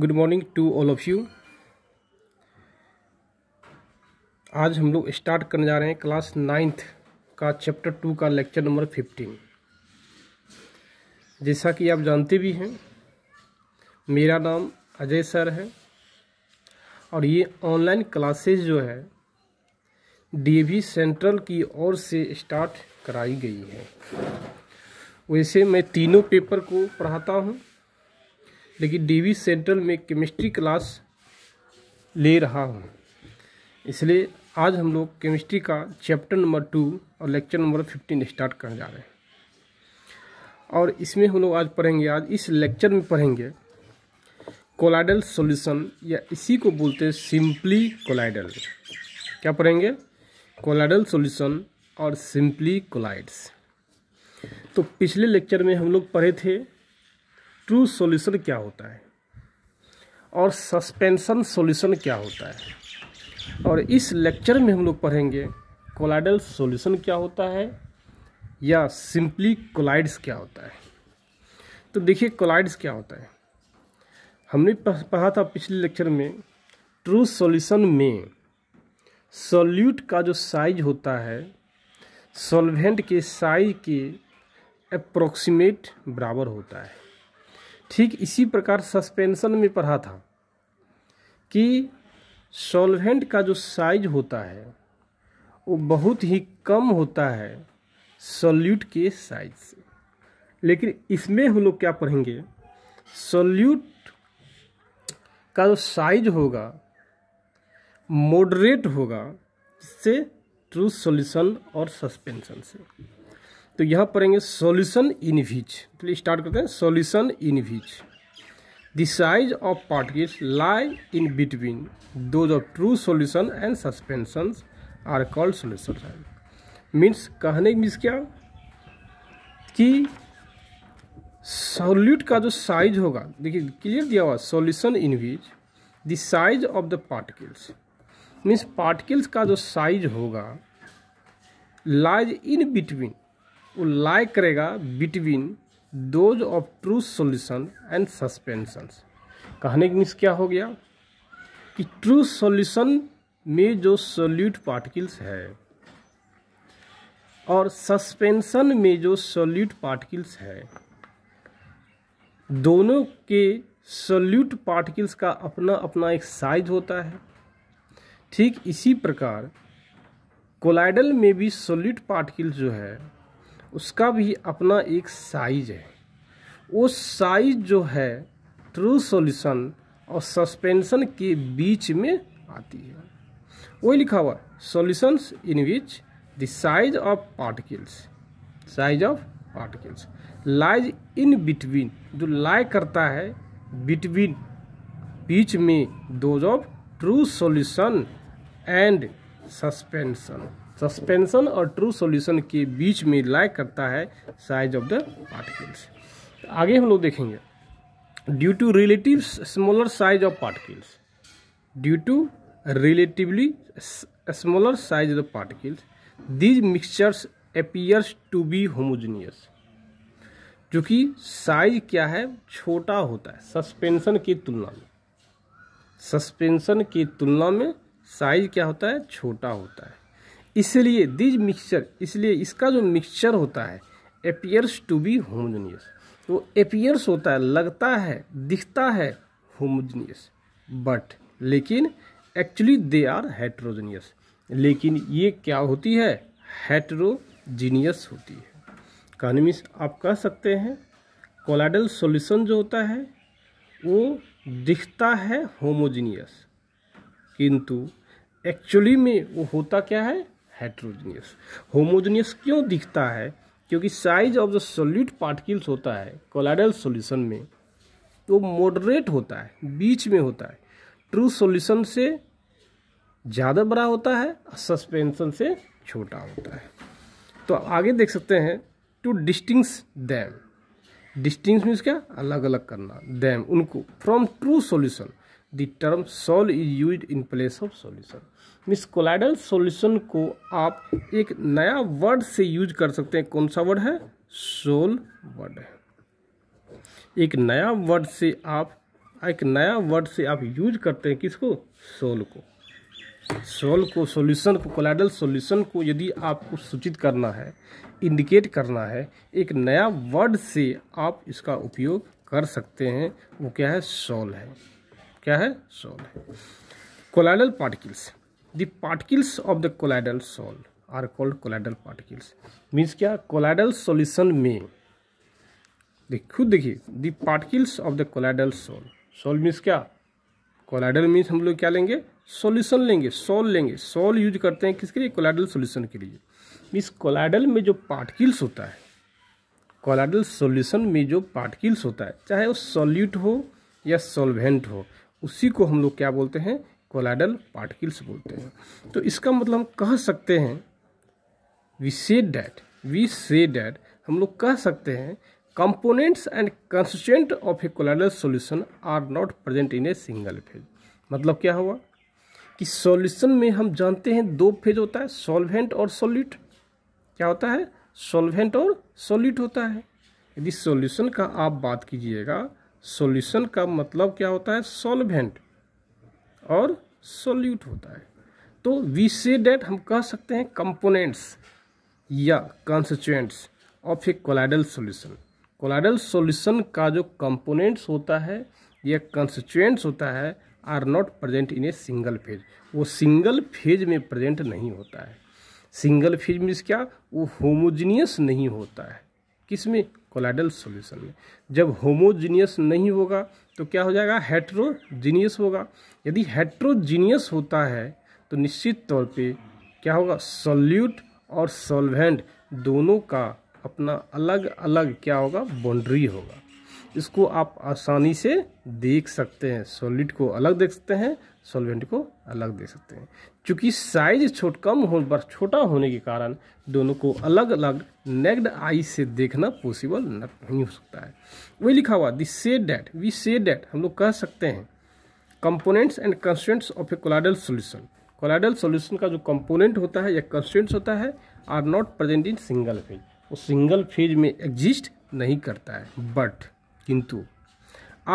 good morning to all of you आज हम लोग स्टार्ट करने जा रहे हैं क्लास नाइन्थ का चैप्टर टू का लेक्चर नंबर फिफ्टीन जैसा कि आप जानते भी हैं मेरा नाम अजय सर है और ये ऑनलाइन क्लासेस जो है डीएवी सेंट्रल की ओर से स्टार्ट कराई गई है वैसे मैं तीनों पेपर को पढ़ाता हूँ लेकिन डीवी सेंट्रल में केमिस्ट्री क्लास ले रहा हूँ इसलिए आज हम लोग केमिस्ट्री का चैप्टर नंबर टू और लेक्चर नंबर फिफ्टीन स्टार्ट करने जा रहे हैं और इसमें हम लोग आज पढ़ेंगे आज इस लेक्चर में पढ़ेंगे कोलाइडल सॉल्यूशन या इसी को बोलते हैं सिंपली कोलाइडल क्या पढ़ेंगे कोलाइडल सॉल्यूशन और सिंपली कोलाइड्स तो पिछले लेक्चर में हम लोग पढ़े थे ट्रू सॉल्यूशन क्या होता है और सस्पेंशन सॉल्यूशन क्या होता है और इस लेक्चर में हम लोग पढ़ेंगे कोलाइडल सॉल्यूशन क्या होता है या सिंपली कोलाइड्स क्या होता है तो देखिए कोलाइड्स क्या होता है हमने पढ़ा था पिछले लेक्चर में ट्रू सॉल्यूशन में सॉल्यूट का जो साइज होता है सॉल्वेंट के साइज के अप्रोक्सीमेट बराबर होता है ठीक इसी प्रकार सस्पेंशन में पढ़ा था कि सॉल्वेंट का जो साइज होता है वो बहुत ही कम होता है सॉल्यूट के साइज से लेकिन इसमें हम लोग क्या पढ़ेंगे सॉल्यूट का जो साइज होगा मॉडरेट होगा इससे ट्रू सॉल्यूशन और सस्पेंशन से तो यहाँ पढ़ेंगे सॉल्यूशन इन विच चलिए स्टार्ट करते हैं solution in which the size of particles lie in between those of true solution and suspension are called solution means कहने मीन्स क्या कि सॉल्यूट का जो साइज होगा देखिए क्लियर दिया हुआ solution in which the size of the particles means particles का जो साइज होगा लाइज इन बिटवीन वो लाइक करेगा between those of true solution and suspension कहने के मीन्स क्या हो गया कि ट्रू सोल्यूशन में जो सोल्यूट पार्टिकल्स है और सस्पेंशन में जो सोल्यूट पार्टिकल्स है दोनों के सोल्यूट पार्टिकल्स का अपना अपना एक साइज होता है ठीक इसी प्रकार कोलाइडल में भी सोल्यूट पार्टिकल्स जो है उसका भी अपना एक साइज है वो साइज जो है ट्रू सॉल्यूशन और सस्पेंशन के बीच में आती है वही लिखा हुआ solutions in which the size of particles size of particles lies in between जो लाइ करता है बिटवीन बीच में those of true solution and suspension suspension और ट्रू सॉल्यूशन के बीच में लाइक करता है साइज ऑफ द पार्टिकल्स आगे हम लोग देखेंगे due to relative smaller size of particles due to relatively smaller size of particles these mixtures mixtures to be homogeneous क्योंकि साइज क्या है छोटा होता है सस्पेंशन की तुलना में सस्पेंशन की तुलना में साइज क्या होता है छोटा होता है इसलिए दिज मिक्सचर इसलिए इसका जो मिक्सचर होता है अपियर्स टू बी होमोजनियस तो अपियर्स होता है लगता है दिखता है होमोजनियस बट लेकिन एक्चुअली दे आर हेट्रोजनियस लेकिन ये क्या होती है हेट्रोजीनियस होती है कानमिस आप कह सकते हैं कोलाडल सॉल्यूशन जो होता है वो दिखता है होमोजीनियस किंतु एक्चुअली में वो होता क्या है हेट्रोजीनियस होमोजीनियस क्यों दिखता है क्योंकि size of the solute particles होता है कोलाइडल सॉल्यूशन में वो तो मॉडरेट होता है बीच में होता है ट्रू सॉल्यूशन से ज़्यादा बड़ा होता है सस्पेंशन से छोटा होता है तो आगे देख सकते हैं to distinguish them distinguish means क्या अलग अलग करना दैम उनको from true solution the term sol is use in place of solution means colloidal solution को आप एक नया वर्ड से यूज कर सकते हैं कौन सा वर्ड है सोल वर्ड है एक नया वर्ड से आप एक नया वर्ड से आप यूज करते हैं किसको सोल को सोल को सॉल्यूशन को कोलाइडल सॉल्यूशन को यदि आपको सूचित करना है इंडिकेट करना है एक नया वर्ड से आप इसका उपयोग कर सकते हैं वो क्या है सोल है क्या है सोल है colloidal particles the particles of the colloidal salt are called colloidal particles means क्या colloidal solution में देख खुद देखिए the particles of the colloidal salt salt means क्या colloidal means हम लोग क्या लेंगे solution लेंगे salt लेंगे salt यूज करते हैं किसके लिए colloidal solution के लिए इस colloidal में जो particles होता है colloidal solution में जो particles होता है चाहे वो solute हो या solvent हो उसी को हम लोग क्या बोलते हैं कोलाइडल पार्टिकल्स बोलते हैं तो इसका मतलब हम कह सकते हैं we say that we say that हम लोग कह सकते हैं components and consistent of a colloidal solution are not present in a single phase मतलब क्या हुआ कि सॉल्यूशन में हम जानते हैं दो फेज होता है सॉल्वेंट और सॉल्यूट क्या होता है सॉल्वेंट और सॉल्यूट होता है यदि सॉल्यूशन का आप बात कीजिएगा सॉल्यूशन का मतलब क्या होता है सॉल्वेंट और सोल्यूट होता है तो वी से डेट हम कह सकते हैं कंपोनेंट्स या constituents of a colloidal solution colloidal solution का जो कंपोनेंट्स होता है या कॉन्सिचुएंट्स होता है are not present in a single phase वो सिंगल फेज में प्रजेंट नहीं होता है सिंगल फेज मीन्स क्या वो होमोजीनियस नहीं होता है किसमें कोलाइडल सोल्यूशन में जब होमोजीनियस नहीं होगा तो क्या हो जाएगा हेट्रोजीनियस होगा यदि हेट्रोजीनियस होता है तो निश्चित तौर पे क्या होगा सॉल्यूट और सॉल्वेंट दोनों का अपना अलग अलग क्या होगा बाउंड्री होगा इसको आप आसानी से देख सकते हैं सॉलिड को अलग देख सकते हैं सॉल्वेंट को अलग दे सकते हैं क्योंकि साइज छोट कम हो पर छोटा होने के कारण दोनों को अलग अलग नेग्ड आई से देखना पॉसिबल नहीं हो सकता है वही लिखा हुआ दी say that we say that हम लोग कह सकते हैं components and constants of a colloidal solution colloidal solution का जो कंपोनेंट होता है या कंस्टेंट्स होता है are not present in single phase वो सिंगल फेज में एग्जिस्ट नहीं करता है बट किंतु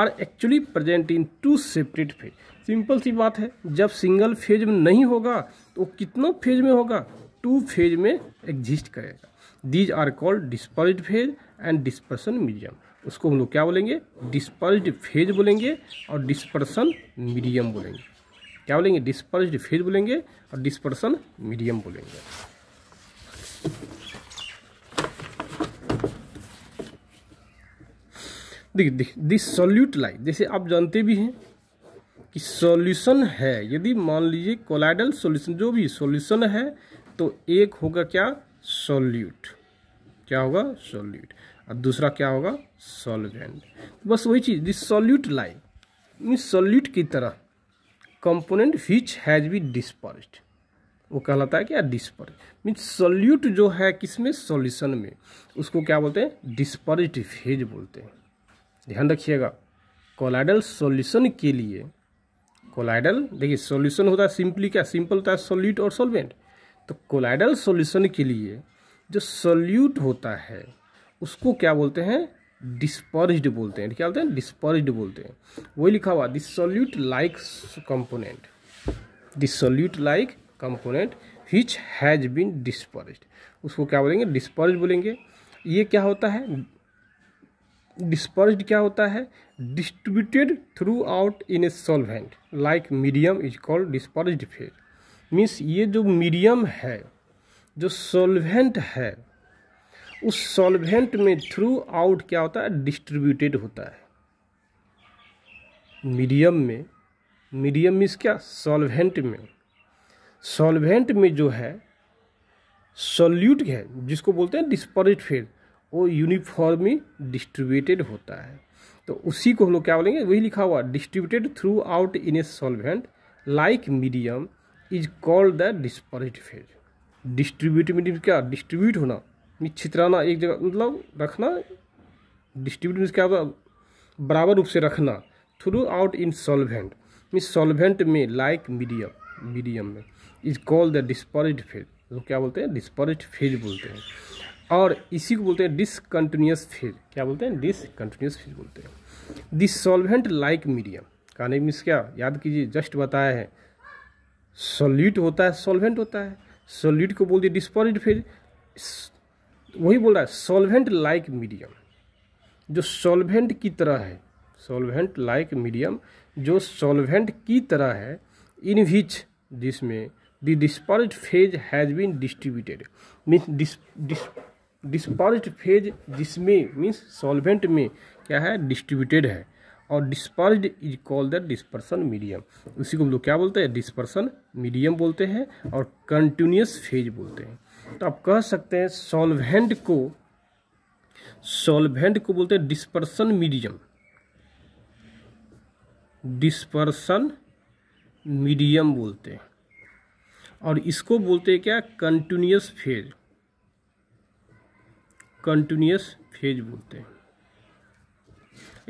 are actually present in two separate phase simple सी बात है जब सिंगल फेज में नहीं होगा तो कितना फेज में होगा टू फेज में एग्जिस्ट करेगा these are called disperse phase and dispersion medium उसको हम लोग क्या बोलेंगे डिस्पर्ज फेज बोलेंगे और डिस्पर्सन मीडियम बोलेंगे क्या बोलेंगे डिस्पर्ज फेज बोलेंगे और डिस्पर्सन मीडियम बोलेंगे देखिए दिस सॉल्यूट लाइट जैसे आप जानते भी हैं कि सॉल्यूशन है यदि मान लीजिए कोलाइडल सॉल्यूशन जो भी सॉल्यूशन है तो एक होगा क्या सॉल्यूट क्या होगा सॉल्यूट और दूसरा क्या होगा सॉल्वेंट तो बस वही चीज़ this solute like mean solute की तरह component which has be disperse वो कहलाता है क्या डिस्पर्ज मीन्स सॉल्यूट जो है किसमें सॉल्यूशन में उसको क्या बोलते हैं डिस्पर्ज फेज बोलते हैं ध्यान रखिएगा कोलाइडल सॉल्यूशन के लिए कोलाइडल देखिए सॉल्यूशन होता है सिंपली क्या सिंपल होता है सोल्यूट और सॉल्वेंट तो कोलाइडल सॉल्यूशन के लिए जो सोल्यूट होता है उसको क्या बोलते हैं डिस्पर्ज बोलते हैं क्या बोलते हैं डिस्पर्ज बोलते हैं वही लिखा हुआ solute like component solute like component which has been disperse उसको क्या बोलेंगे डिस्पर्ज बोलेंगे ये क्या होता है डिस्पर्स्ड क्या होता है distributed throughout in a solvent like medium is called dispersed phase means ये जो मीडियम है जो सॉल्वेंट है उस सॉल्वेंट में थ्रू आउट क्या होता है डिस्ट्रीब्यूटेड होता है मीडियम में मीडियम मीन्स क्या सॉल्वेंट में सॉल्वेंट में जो है सॉल्यूट है जिसको बोलते हैं डिस्पर्ज फेज वो यूनिफॉर्मली डिस्ट्रीब्यूटेड होता है तो उसी को हम लोग क्या बोलेंगे वही लिखा हुआ distributed throughout in a solvent like medium is called the dispersed phase distribute medium क्या डिस्ट्रीब्यूट होना छितराना एक जगह मतलब रखना डिस्ट्रीब्यूट मीन क्या बराबर रूप से रखना throughout in solvent mean solvent में लाइक मीडियम मीडियम में is called the dispersed phase वो क्या बोलते हैं डिस्परिट फेज बोलते हैं और इसी को बोलते हैं डिसकंटिन्यूस फेज क्या बोलते हैं डिसकंटिन्यूस फेज बोलते हैं दिस लाइक मीडियम कहने मीन्स क्या याद कीजिए जस्ट बताया है सोल्यूट होता है सॉल्वेंट होता है सोल्यूट को बोल दिया डिस्पॉलिट फेज वही बोल रहा है सॉल्वेंट लाइक मीडियम जो सॉल्वेंट की तरह है सॉल्वेंट लाइक मीडियम जो सॉल्वेंट की तरह है इन विच जिसमें the dispersed phase has been distributed means डिस डिस्पर्स्ड फेज जिसमें मीन्स सॉल्वेंट में क्या है डिस्ट्रीब्यूटेड है और dispersed is call the dispersion medium उसी को हम लोग क्या बोलते हैं डिस्पर्सन मीडियम बोलते हैं और कंटिन्यूस फेज बोलते हैं तो आप कह सकते हैं सॉल्वेंट को सॉल्वेंट को बोलते हैं डिस्पर्सन मीडियम डिस्पर्सन मीडियम बोलते हैं और इसको बोलते हैं क्या कंटिन्यूस फेज कंटिन्यूस फेज बोलते हैं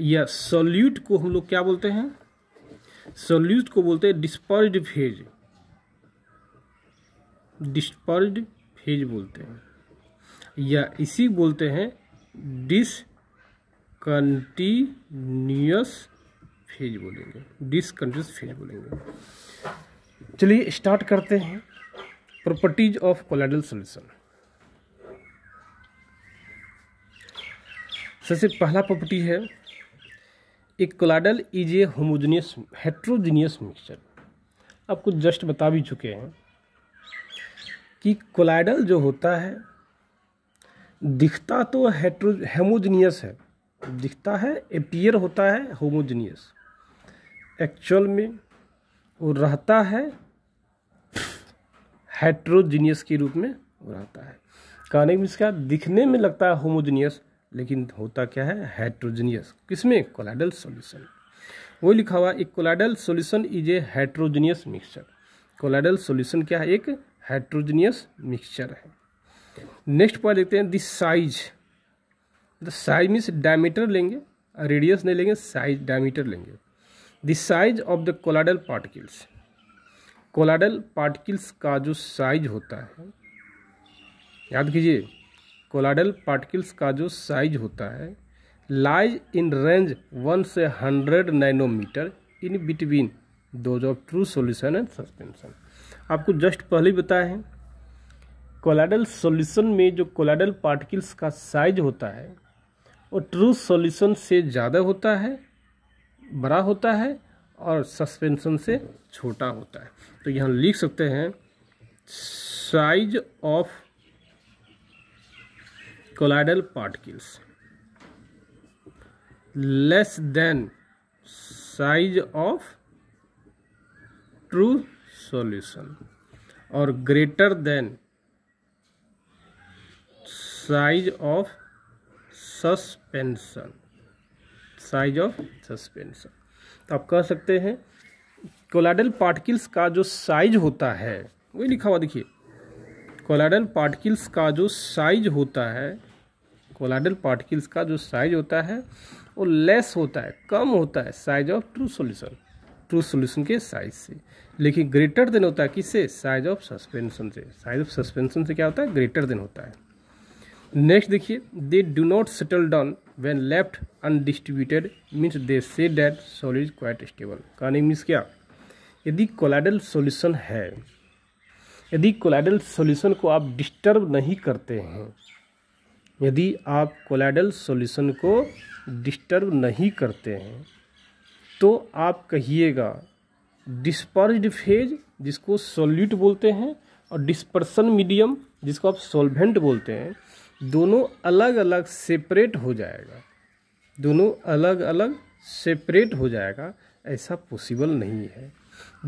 या सोल्यूट को हम लोग क्या बोलते हैं सोल्यूट को बोलते हैं डिस्पर्ज फेज डिस्पर्ज फेज बोलते हैं या इसी बोलते हैं डिसकंटिन्यूस फेज बोलेंगे डिसकंटिन्यूस फेज बोलेंगे चलिए स्टार्ट करते हैं प्रॉपर्टीज ऑफ कोलाइडल सोल्यूशन सबसे पहला प्रॉपर्टी है एक colloidal is a homogeneous heterogeneous mixture आपको जस्ट बता भी चुके हैं कि कोलाइडल जो होता है दिखता तो हेट्रो हेमोजनियस है दिखता है एपियर होता है होमोजनियस एक्चुअल में वो रहता है हेट्रोजीनियस के रूप में रहता है कहने में इसका दिखने में लगता है होमोजीनियस लेकिन होता क्या है हाइड्रोजीनियस किसमें कोलाइडल सोल्यूशन वही लिखा हुआ एक colloidal solution is a heterogeneous mixture colloidal solution क्या है एक हाइड्रोजीनियस मिक्सचर है नेक्स्ट पॉइंट देखते हैं the size the size means diameter लेंगे रेडियस नहीं लेंगे साइज डायमीटर लेंगे the size of the colloidal particles colloidal particles का जो साइज होता है याद कीजिए कोलाडल पार्टिकल्स का जो साइज होता है लाइज इन रेंज वन से hundred nanometre in between those of true solution and suspension आपको जस्ट पहले ही बताया है कोलाडल सोल्यूशन में जो कोलाडल पार्टिकल्स का साइज होता है वो ट्रू सोल्यूशन से ज़्यादा होता है बड़ा होता है और सस्पेंशन से छोटा होता है तो यहाँ लिख सकते हैं size of colloidal particles less than size of true solution और greater than size of suspension size of suspension तो आप कह सकते हैं कोलाडल पार्टिकल्स का जो साइज होता है वही लिखा हुआ देखिए कोलाडल पार्टिकल्स का जो साइज होता है कोलाइडल पार्टिकल्स का जो साइज होता है वो लेस होता है कम होता है size of true solution true solution के साइज से लेकिन ग्रेटर देन होता है किससे साइज ऑफ सस्पेंशन से साइज ऑफ सस्पेंशन से क्या होता है ग्रेटर देन होता है नेक्स्ट देखिए they do not settle down when left undistributed means they say that solid quite stable कहने मीन्स क्या यदि कोलाइडल सोल्यूशन है यदि कोलाइडल सोल्यूशन को आप डिस्टर्ब नहीं करते हैं यदि आप कोलाइडल सॉल्यूशन को डिस्टर्ब नहीं करते हैं तो आप कहिएगा डिस्पर्स्ड फेज जिसको सॉल्यूट बोलते हैं और डिस्पर्सन मीडियम जिसको आप सॉल्वेंट बोलते हैं दोनों अलग अलग सेपरेट हो जाएगा दोनों अलग अलग सेपरेट हो जाएगा ऐसा पॉसिबल नहीं है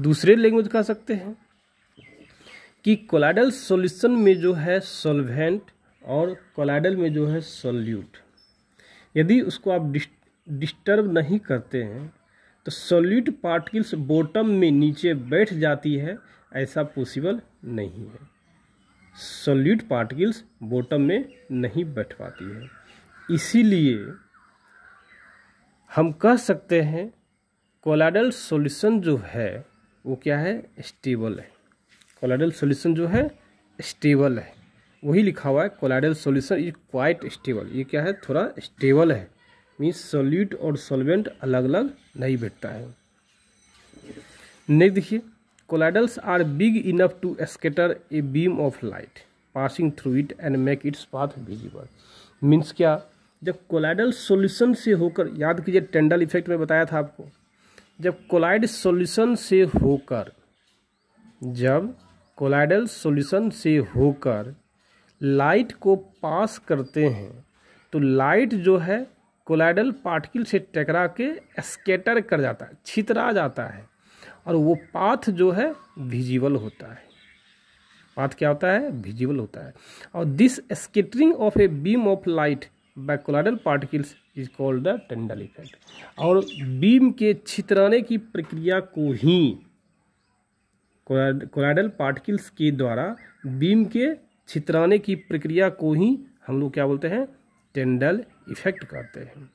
दूसरे लैंग्वेज कह सकते हैं कि कोलाइडल सॉल्यूशन में जो है सॉल्वेंट और कोलाइडल में जो है सोल्यूट यदि उसको आप डिस्टर्ब नहीं करते हैं तो सोल्यूट पार्टिकल्स बॉटम में नीचे बैठ जाती है ऐसा पॉसिबल नहीं है सोल्यूट पार्टिकल्स बॉटम में नहीं बैठ पाती है इसीलिए हम कह सकते हैं कोलाइडल सॉल्यूशन जो है वो क्या है स्टेबल है कोलाडल सॉल्यूशन जो है स्टेबल है वही लिखा हुआ है colloidal solution is quite stable ये क्या है थोड़ा स्टेबल है मीन्स सोल्यूट और सोलवेंट अलग अलग नहीं बैठता है नेक्स्ट देखिए colloids are big enough to scatter a beam of light passing through it and make its path visible means क्या जब कोलाइडल सोल्यूशन से होकर याद कीजिए टेंडल इफेक्ट में बताया था आपको जब कोलाइड सोल्यूशन से होकर जब कोलाइडल सोल्यूशन से होकर लाइट को पास करते हैं तो लाइट जो है कोलाइडल पार्टिकल से टकरा के स्केटर कर जाता है छितरा जाता है और वो पाथ जो है विजिबल होता है पाथ क्या होता है विजिबल होता है और this scattering of a beam of light by colloidal particles is called the Tyndall effect और बीम के छितराने की प्रक्रिया को ही कोलाइडल पार्टिकल्स के द्वारा बीम के छितराने की प्रक्रिया को ही हम लोग क्या बोलते हैं टेंडल इफेक्ट कहते हैं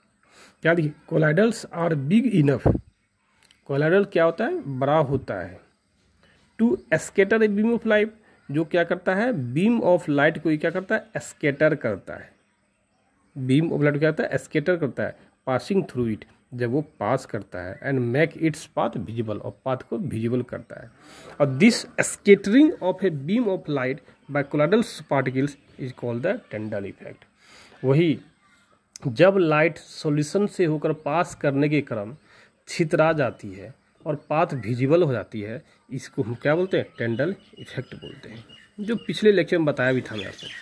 क्या देखिए colloids are big enough colloidal क्या होता है बड़ा होता है to scatter a beam of light जो क्या करता है बीम ऑफ लाइट को क्या करता है एस्केटर करता है बीम ऑफ लाइट क्या होता है एस्केटर करता है पासिंग थ्रू इट जब वो पास करता है and make its path visible और पाथ को विजिबल करता है और this scattering of a beam of light by colloids particles is called the Tyndall effect वही जब लाइट सॉल्यूशन से होकर पास करने के क्रम छितरा जाती है और पाथ विजिबल हो जाती है इसको हम क्या बोलते हैं टेंडल इफेक्ट बोलते हैं जो पिछले लेक्चर में बताया भी था मैं आपको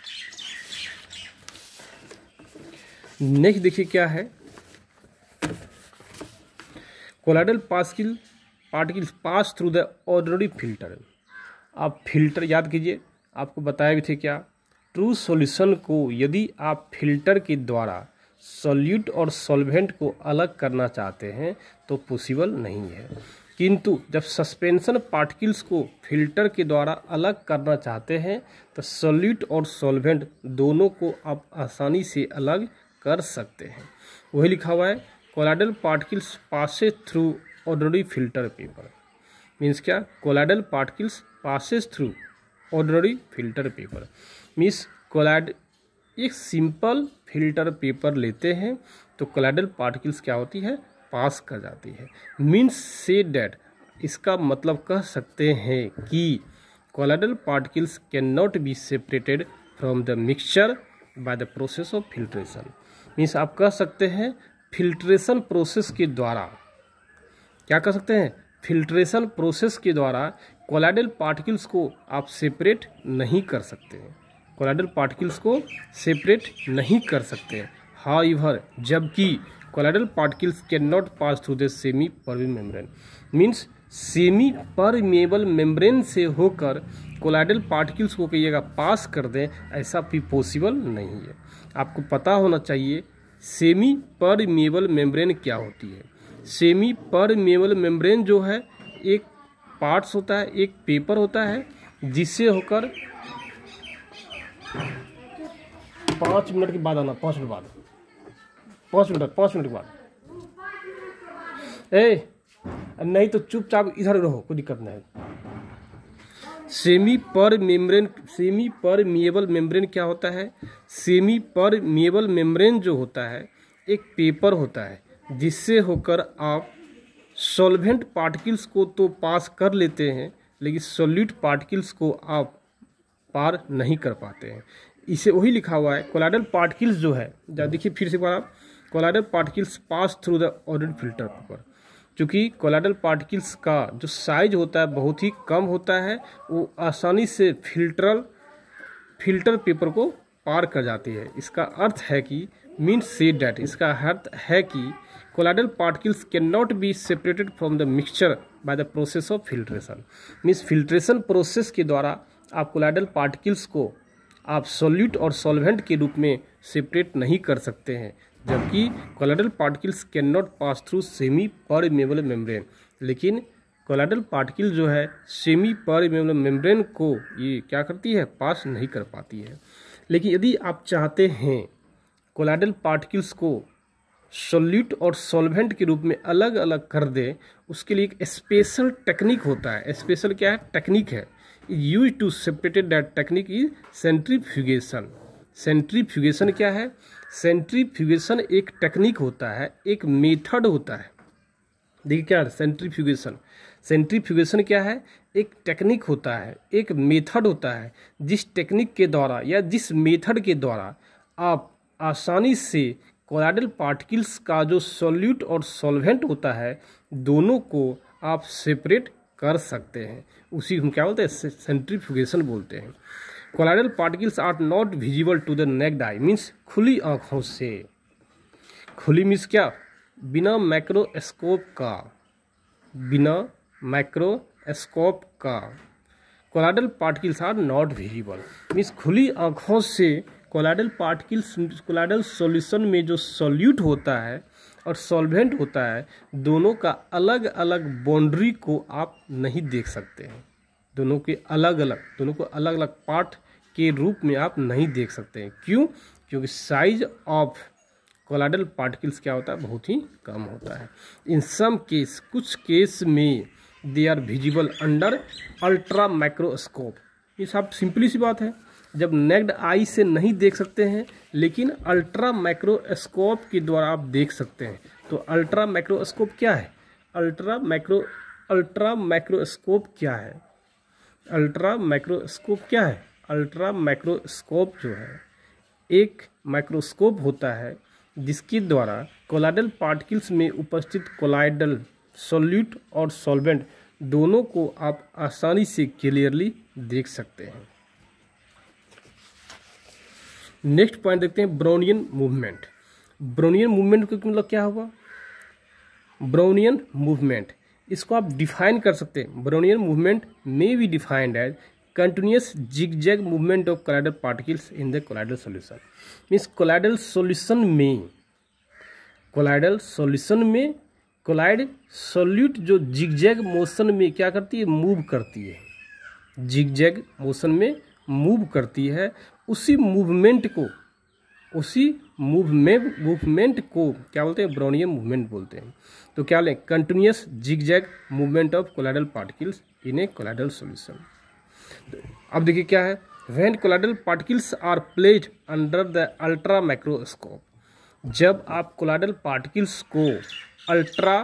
नेक्स्ट देखिए क्या है कोलाइडल पास्किल particles pass through the ordinary filter आप फिल्टर याद कीजिए आपको बताए भी थे क्या ट्रू सॉल्यूशन को यदि आप फिल्टर के द्वारा सॉल्यूट और सॉल्वेंट को अलग करना चाहते हैं तो पॉसिबल नहीं है किंतु जब सस्पेंशन पार्टिकल्स को फिल्टर के द्वारा अलग करना चाहते हैं तो सॉल्यूट और सॉल्वेंट दोनों को आप आसानी से अलग कर सकते हैं वही लिखा हुआ है colloidal particles passes through ordinary filter paper means क्या colloidal particles passes through ordinary filter paper means colloid एक सिंपल फिल्टर पेपर लेते हैं तो कोलाइडल पार्टिकल्स क्या होती है पास कर जाती है मीन्स से डैट इसका मतलब कह सकते हैं कि colloidal particles can not be separated from the mixture by the process of filtration means आप कह सकते हैं फिल्ट्रेशन प्रोसेस के द्वारा क्या कह सकते हैं फिल्ट्रेशन प्रोसेस के द्वारा कोलाइडल पार्टिकल्स को आप सेपरेट नहीं कर सकते हैं कोलाइडल पार्टिकल्स को सेपरेट नहीं कर सकते हैं हाईवर जबकि colloidal particles can not pass through the semi permeable membrane means semi permeable membrane से होकर कोलाइडल पार्टिकल्स को कहिएगा पास कर दें ऐसा भी पॉसिबल नहीं है आपको पता होना चाहिए सेमी परमेबल मेम्ब्रेन क्या होती है सेमी पर मेवल मेम्ब्रेन जो है एक पार्ट्स होता है एक पेपर होता है जिससे होकर पाँच मिनट के बाद आना पाँच मिनट बाद पाँच मिनट पाँच मिनट के बाद ए नहीं तो चुपचाप इधर रहो कोई दिक्कत नहीं सेमी पर मेम्ब्रेन सेमी पर मेबल मेम्ब्रेन क्या होता है सेमी पर मेबल मेम्ब्रेन जो होता है एक पेपर होता है जिससे होकर आप सॉल्वेंट पार्टिकल्स को तो पास कर लेते हैं लेकिन सॉल्यूट पार्टिकल्स को आप पार नहीं कर पाते हैं इसे वही लिखा हुआ है कोलाइडल पार्टिकल्स जो है देखिए फिर से बार आप colloidal particles pass through the order filter पर क्योंकि कोलाइडल पार्टिकल्स का जो साइज होता है बहुत ही कम होता है वो आसानी से फिल्टर फिल्टर पेपर को पार कर जाती है इसका अर्थ है कि मीन्स से डैट इसका अर्थ है कि particles can not be separated from the mixture by the process of filtration means filtration process के द्वारा आप कोलाइडल पार्टिकल्स को आप सोल्यूट और सॉल्वेंट के रूप में सेपरेट नहीं कर सकते हैं जबकि colloidal particles can not pass through semi permeable membrane लेकिन कोलाइडल पार्टिकल जो है सेमी परमेबल मेम्ब्रेन को ये क्या करती है पास नहीं कर पाती है लेकिन यदि आप चाहते हैं कोलाइडल पार्टिकल्स को सोल्यूट और सॉल्वेंट के रूप में अलग अलग कर दे उसके लिए एक स्पेशल टेक्निक होता है स्पेशल क्या है टेक्निक है use to separated that technique is centrifugation centrifugation क्या है सेंट्रीफ्यूगेशन एक टेक्निक होता है एक मेथड होता है देखिए क्या सेंट्रीफ्यूगेशन सेंट्रीफ्यूगेशन क्या है एक टेक्निक होता है एक मेथड होता है जिस टेक्निक के द्वारा या जिस मेथड के द्वारा आप आसानी से कोलाइडल पार्टिकल्स का जो सॉल्यूट और सॉल्वेंट होता है दोनों को आप सेपरेट कर सकते हैं उसी हम क्या बोलते हैं सेंट्रीफ्यूगेशन बोलते हैं colloidal particles are not visible to the naked eye means खुली आँखों से खुली मीन्स क्या बिना माइक्रोस्कोप का बिना माइक्रोस्कोप का colloidal particles are not visible means खुली आँखों से कोलाइडल पार्टिकल्स कोलाइडल सॉल्यूशन में जो सॉल्यूट होता है और सॉल्वेंट होता है दोनों का अलग अलग बाउंड्री को आप नहीं देख सकते हैं दोनों के अलग अलग दोनों को अलग अलग पार्ट के रूप में आप नहीं देख सकते हैं क्यों क्योंकि साइज ऑफ कोलाइडल पार्टिकल्स क्या होता है बहुत ही कम होता है इन सम केस कुछ केस में they are visible under ultra microscope ये सब सिंपली सी बात है जब नेक्ड आई से नहीं देख सकते हैं लेकिन अल्ट्रा माइक्रोस्कोप के द्वारा आप देख सकते हैं तो अल्ट्रा माइक्रोस्कोप क्या है अल्ट्रा माइक्रो अल्ट्रा माइक्रोस्कोप क्या है अल्ट्रा माइक्रोस्कोप क्या है अल्ट्रा माइक्रोस्कोप जो है एक माइक्रोस्कोप होता है जिसके द्वारा कोलाइडल पार्टिकल्स में उपस्थित कोलाइडल सोल्यूट और सॉल्वेंट दोनों को आप आसानी से क्लियरली देख सकते हैं नेक्स्ट पॉइंट देखते हैं ब्राउनियन मूवमेंट ब्राउनियन मूवमेंट का मतलब क्या होगा ब्राउनियन मूवमेंट इसको आप डिफाइन कर सकते हैं Brownian movement may be defined as continuous zig zag movement of colloidal particles in the colloidal solution means colloidal solution में कोलाइडल सोल्यूशन में कोलाइड सोल्यूट जो जिग जैग मोशन में क्या करती है मूव करती है जिग जैग मोशन में मूव करती है उसी मूवमेंट को उसी मूवमेंट मूवमेंट को क्या बोलते हैं ब्रोनियम मूवमेंट बोलते हैं तो क्या लें continuous zig zag movement of colloidal particles in a colloidal solution अब देखिए क्या है when colloidal particles are placed under the ultra microscope जब आप कोलाइडल पार्टिकल्स को अल्ट्रा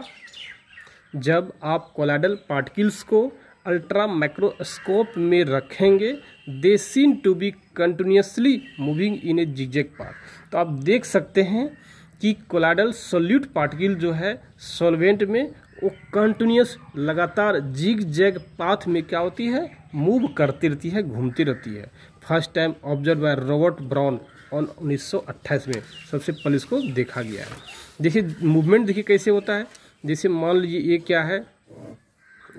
जब आप कोलाइडल पार्टिकल्स को अल्ट्रा माइक्रोस्कोप में रखेंगे they seen to be continuously moving in a zigzag path तो आप देख सकते हैं कि कोलाडल सोल्यूट पार्टिकल जो है सॉल्वेंट में वो कंटिन्यूस लगातार जिग जैग पाथ में क्या होती है मूव करती रहती है घूमती रहती है first time observe by Robert Brown on अट्ठाईस में सबसे पहले इसको देखा गया है देखिए मूवमेंट देखिए कैसे होता है जैसे मान लीजिए ये क्या है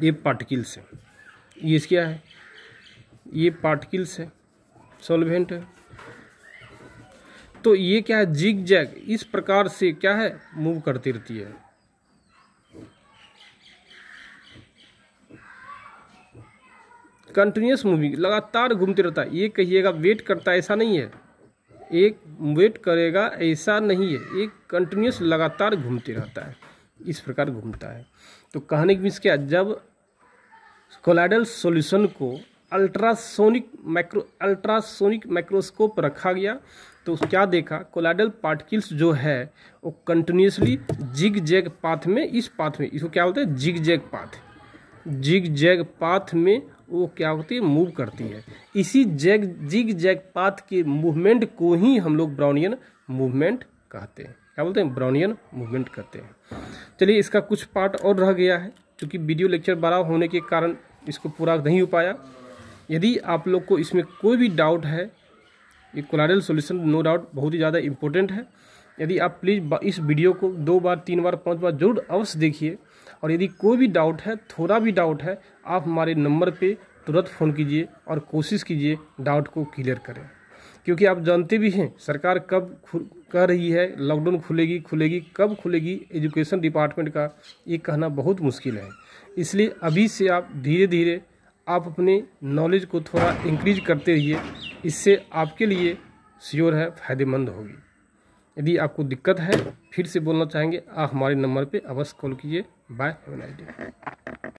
ये पार्टिकल्स है ये क्या है ये पार्टिकल्स है सॉल्वेंट है तो ये क्या है जिग जैग इस प्रकार से क्या है मूव करती रहती है कंटिन्यूस मूविंग लगातार घूमते रहता है ये कहिएगा वेट करता ऐसा नहीं है एक वेट करेगा ऐसा नहीं है एक कंटिन्यूस लगातार घूमते रहता है इस प्रकार घूमता है तो कहने की मीन्स क्या जब कोलाइडल सॉल्यूशन को अल्ट्रासोनिक माइक्रो अल्ट्रासोनिक माइक्रोस्कोप रखा गया तो क्या देखा कोलाइडल पार्टिकल्स जो है वो कंटिन्यूसली जिग जैग पाथ में इस पाथ में इसको क्या बोलते हैं zig zag path zig zag path में वो क्या होती है मूव करती है इसी जैग जिग जैग पाथ के मूवमेंट को ही हम लोग ब्राउनियन मूवमेंट कहते हैं क्या बोलते हैं ब्राउनियन मूवमेंट करते हैं चलिए इसका कुछ पार्ट और रह गया है क्योंकि वीडियो लेक्चर बड़ा होने के कारण इसको पूरा नहीं हो पाया यदि आप लोग को इसमें कोई भी डाउट है ये कोलाडल सोल्यूशन नो डाउट बहुत ही ज़्यादा इम्पोर्टेंट है यदि आप प्लीज़ इस वीडियो को दो बार तीन बार पाँच बार जरूर अवश्य देखिए और यदि कोई भी डाउट है थोड़ा भी डाउट है आप हमारे नंबर पे तुरंत फ़ोन कीजिए और कोशिश कीजिए डाउट को क्लियर करें क्योंकि आप जानते भी हैं सरकार कब कह रही है लॉकडाउन खुलेगी खुलेगी कब खुलेगी एजुकेशन डिपार्टमेंट का ये कहना बहुत मुश्किल है इसलिए अभी से आप धीरे धीरे आप अपने नॉलेज को थोड़ा इंक्रीज करते रहिए इससे आपके लिए श्योर है फायदेमंद होगी यदि आपको दिक्कत है फिर से बोलना चाहेंगे आप हमारे नंबर पर अवश्य कॉल कीजिए बाय